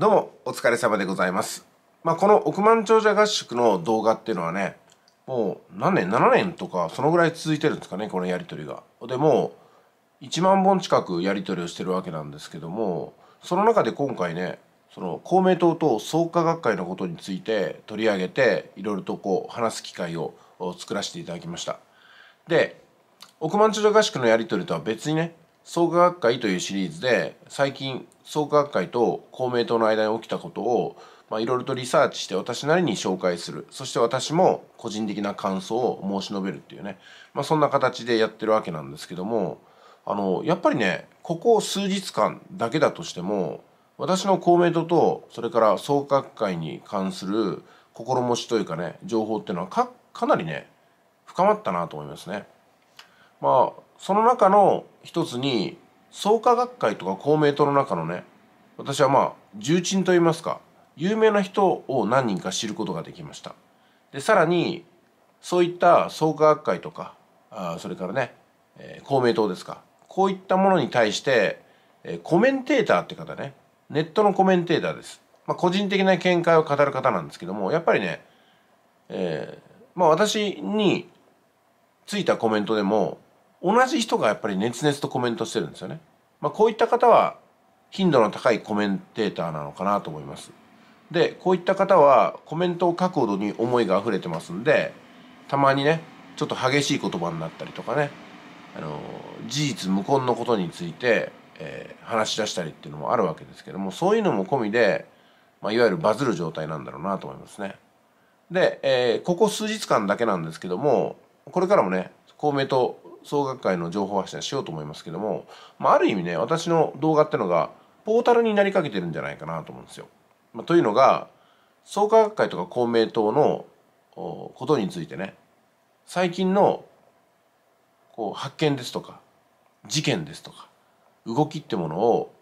どうもお疲れ様でございます。まあ、この億万長者合宿の動画っていうのはね、もう何年 ?7 年とかそのぐらい続いてるんですかね、このやり取りが。でもう1万本近くやり取りをしてるわけなんですけども、その中で今回ね、その公明党と創価学会のことについて取り上げて、いろいろとこう話す機会を作らせていただきました。で、億万長者合宿のやり取りとは別にね、創価学会というシリーズで最近創価学会と公明党の間に起きたことをまいろいろとリサーチして私なりに紹介するそして私も個人的な感想を申し述べるっていうね、まあ、そんな形でやってるわけなんですけどもあのやっぱりねここ数日間だけだとしても私の公明党とそれから創価学会に関する心持ちというかね情報っていうのはかかなりね深まったなと思いますね。まあその中の一つに創価学会とか公明党の中のね私はまあ重鎮といいますか有名な人を何人か知ることができましたでさらにそういった創価学会とかあそれからね、えー、公明党ですかこういったものに対して、えー、コメンテーターって方ねネットのコメンテーターです、まあ、個人的な見解を語る方なんですけどもやっぱりね、えー、まあ私についたコメントでも同じ人がやっぱり熱々とコメントしてるんですよね。まあ、こういった方は頻度の高いコメンテーターなのかなと思います。でこういった方はコメントを書くほどに思いが溢れてますんでたまにねちょっと激しい言葉になったりとかねあの事実無根のことについて、えー、話し出したりっていうのもあるわけですけどもそういうのも込みで、まあ、いわゆるバズる状態なんだろうなと思いますね。で、えー、ここ数日間だけなんですけどもこれからもね公明党総学会の情報発信しようと思いますけども、まあ、ある意味ね私の動画ってのがポータルになりかけてるんじゃないかなと思うんですよ。まあ、というのが創価学会とか公明党のことについてね最近のこう発見ですとか事件ですとか動きってものを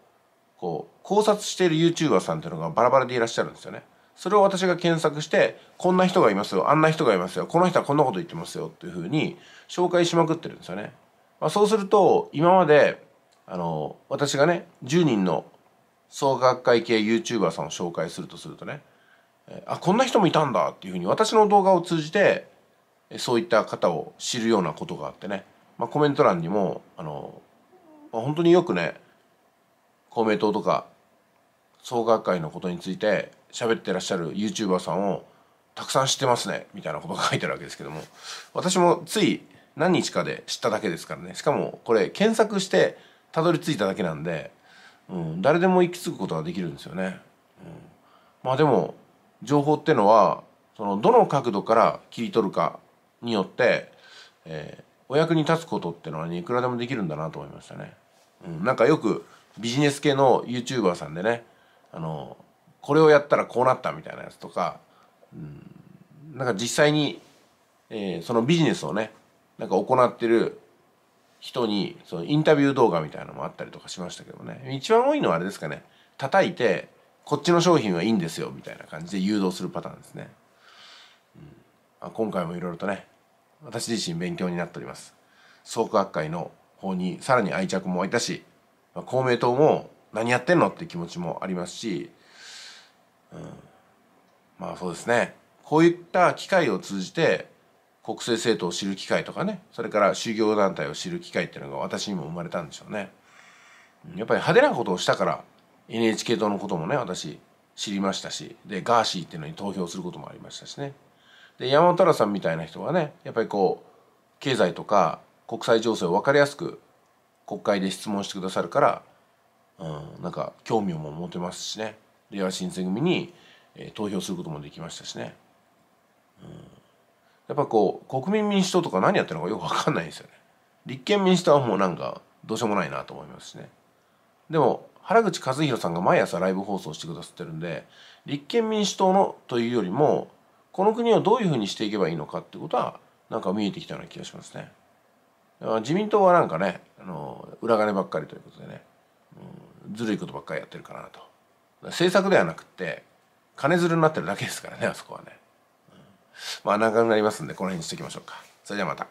こう考察している YouTuber さんっていうのがバラバラでいらっしゃるんですよね。それを私が検索してこんな人がいますよあんな人がいますよこの人はこんなこと言ってますよっていうふうに紹介しまくってるんですよね。まあ、そうすると今まであの私がね10人の総学会系 YouTuber さんを紹介するとするとねあこんな人もいたんだっていうふうに私の動画を通じてそういった方を知るようなことがあってね、まあ、コメント欄にもあの、まあ、本当によくね公明党とか総学会のことについて喋ってらっしゃる YouTuber さんをたくさん知ってますねみたいなことが書いてあるわけですけども私もつい何日かで知っただけですからねしかもこれ検索してたどり着いただけなんで、うん、誰でも行き着くことができるんですよね。うん、まあでも情報ってのはそのどの角度から切り取るかによって、えー、お役に立つことってのは、ね、いくらでもできるんだなと思いましたね。うん、なんかよくビジネス系の YouTuber さんでねあのこれをやったらこうなったみたいなやつとか、うん、なんか実際に、えー、そのビジネスをねなんか行ってる人にそのインタビュー動画みたいなのもあったりとかしましたけどね一番多いのはあれですかね叩いてこっちの商品はいいんですよみたいな感じで誘導するパターンですね、うんあ、今回もいろいろとね私自身勉強になっております創価学会の方にさらに愛着も湧いたし、まあ、公明党も何やってんのって気持ちもありますし、うん、まあそうですねこういった機会を通じて国政政党を知る機会とかねそれから宗教団体を知る機会っていうのが私にも生まれたんでしょうね。やっぱり派手なことをしたから NHK 党のこともね私知りましたしでガーシーっていうのに投票することもありましたしねで山本太さんみたいな人はねやっぱりこう経済とか国際情勢を分かりやすく国会で質問してくださるからうん、なんか興味も持てますしね令和新選組に、えー、投票することもできましたしね、うん、やっぱこう国民民主党とか何やってるのかよく分かんないですよね立憲民主党はもうなんかどうしようもないなと思いますしねでも原口和弘さんが毎朝ライブ放送してくださってるんで立憲民主党のというよりもこの国をどういうふうにしていけばいいのかってことはなんか見えてきたような気がしますね。自民党はなんかねあの裏金ばっかりということでねずるいことばっかりやってるからなと政策ではなくて金づるになってるだけですからねあそこはね、うん、まあ長くなりますんでこの辺にしておきましょうかそれではまた。